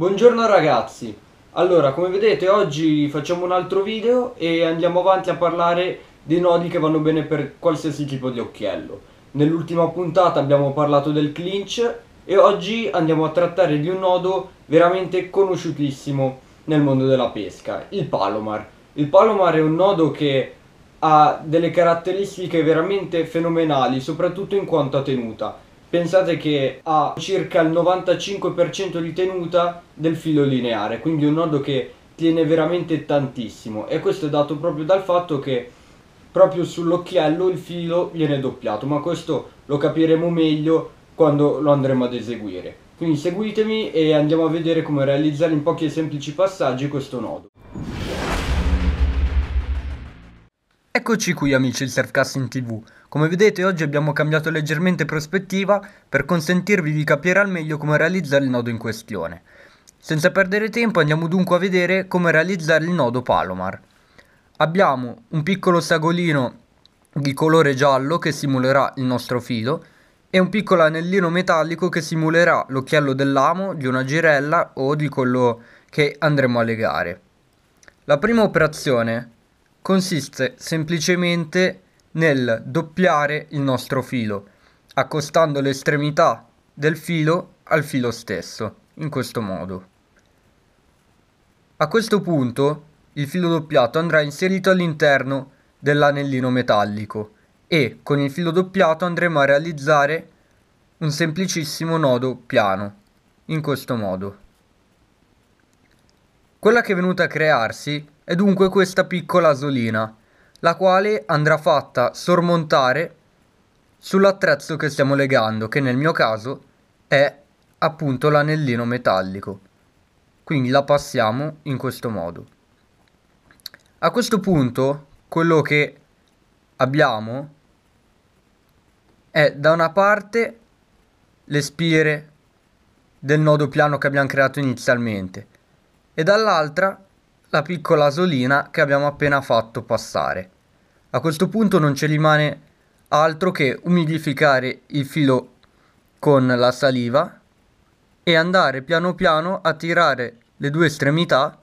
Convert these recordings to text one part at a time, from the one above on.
Buongiorno ragazzi, allora come vedete oggi facciamo un altro video e andiamo avanti a parlare dei nodi che vanno bene per qualsiasi tipo di occhiello. Nell'ultima puntata abbiamo parlato del clinch e oggi andiamo a trattare di un nodo veramente conosciutissimo nel mondo della pesca, il palomar. Il palomar è un nodo che ha delle caratteristiche veramente fenomenali, soprattutto in quanto a tenuta pensate che ha circa il 95% di tenuta del filo lineare, quindi un nodo che tiene veramente tantissimo e questo è dato proprio dal fatto che proprio sull'occhiello il filo viene doppiato, ma questo lo capiremo meglio quando lo andremo ad eseguire. Quindi seguitemi e andiamo a vedere come realizzare in pochi e semplici passaggi questo nodo. Eccoci qui amici di Surfcast in tv, come vedete oggi abbiamo cambiato leggermente prospettiva per consentirvi di capire al meglio come realizzare il nodo in questione. Senza perdere tempo andiamo dunque a vedere come realizzare il nodo Palomar. Abbiamo un piccolo sagolino di colore giallo che simulerà il nostro filo e un piccolo anellino metallico che simulerà l'occhiello dell'amo, di una girella o di quello che andremo a legare. La prima operazione consiste semplicemente nel doppiare il nostro filo, accostando l'estremità del filo al filo stesso, in questo modo. A questo punto il filo doppiato andrà inserito all'interno dell'anellino metallico e con il filo doppiato andremo a realizzare un semplicissimo nodo piano, in questo modo. Quella che è venuta a crearsi è dunque questa piccola asolina, la quale andrà fatta sormontare sull'attrezzo che stiamo legando, che nel mio caso è appunto l'anellino metallico. Quindi la passiamo in questo modo. A questo punto quello che abbiamo è da una parte le spire del nodo piano che abbiamo creato inizialmente e dall'altra la piccola asolina che abbiamo appena fatto passare. A questo punto non ci rimane altro che umidificare il filo con la saliva e andare piano piano a tirare le due estremità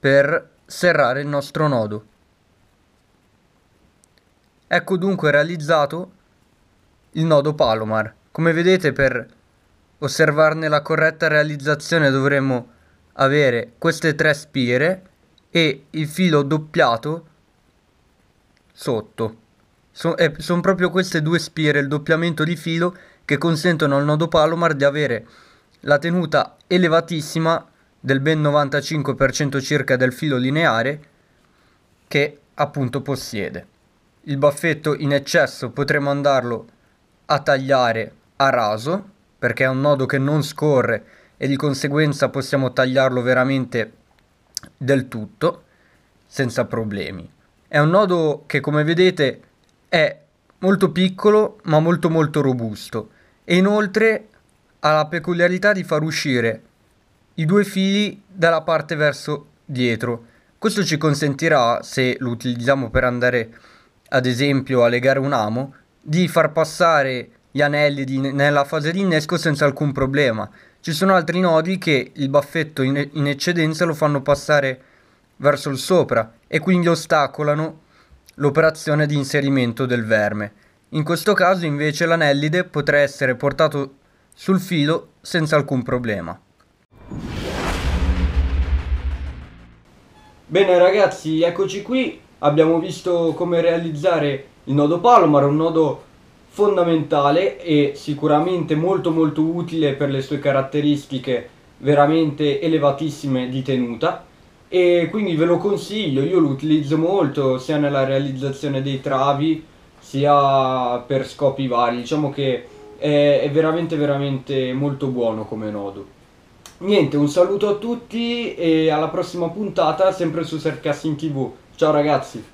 per serrare il nostro nodo. Ecco dunque realizzato il nodo palomar. Come vedete per osservarne la corretta realizzazione dovremmo avere queste tre spire e il filo doppiato sotto. So, eh, sono proprio queste due spire, il doppiamento di filo, che consentono al nodo Palomar di avere la tenuta elevatissima del ben 95% circa del filo lineare che appunto possiede. Il baffetto in eccesso potremo andarlo a tagliare a raso perché è un nodo che non scorre e di conseguenza possiamo tagliarlo veramente del tutto senza problemi. È un nodo che come vedete è molto piccolo ma molto molto robusto e inoltre ha la peculiarità di far uscire i due fili dalla parte verso dietro. Questo ci consentirà, se lo utilizziamo per andare ad esempio a legare un amo, di far passare gli anelli di, nella fase di innesco senza alcun problema. Ci sono altri nodi che il baffetto in, in eccedenza lo fanno passare verso il sopra e quindi ostacolano l'operazione di inserimento del verme. In questo caso invece l'anellide potrà essere portato sul filo senza alcun problema. Bene ragazzi, eccoci qui, abbiamo visto come realizzare il nodo palomar, un nodo fondamentale e sicuramente molto molto utile per le sue caratteristiche veramente elevatissime di tenuta e quindi ve lo consiglio, io lo utilizzo molto sia nella realizzazione dei travi sia per scopi vari, diciamo che è, è veramente veramente molto buono come nodo. Niente, un saluto a tutti e alla prossima puntata sempre su Sercassin TV. Ciao ragazzi!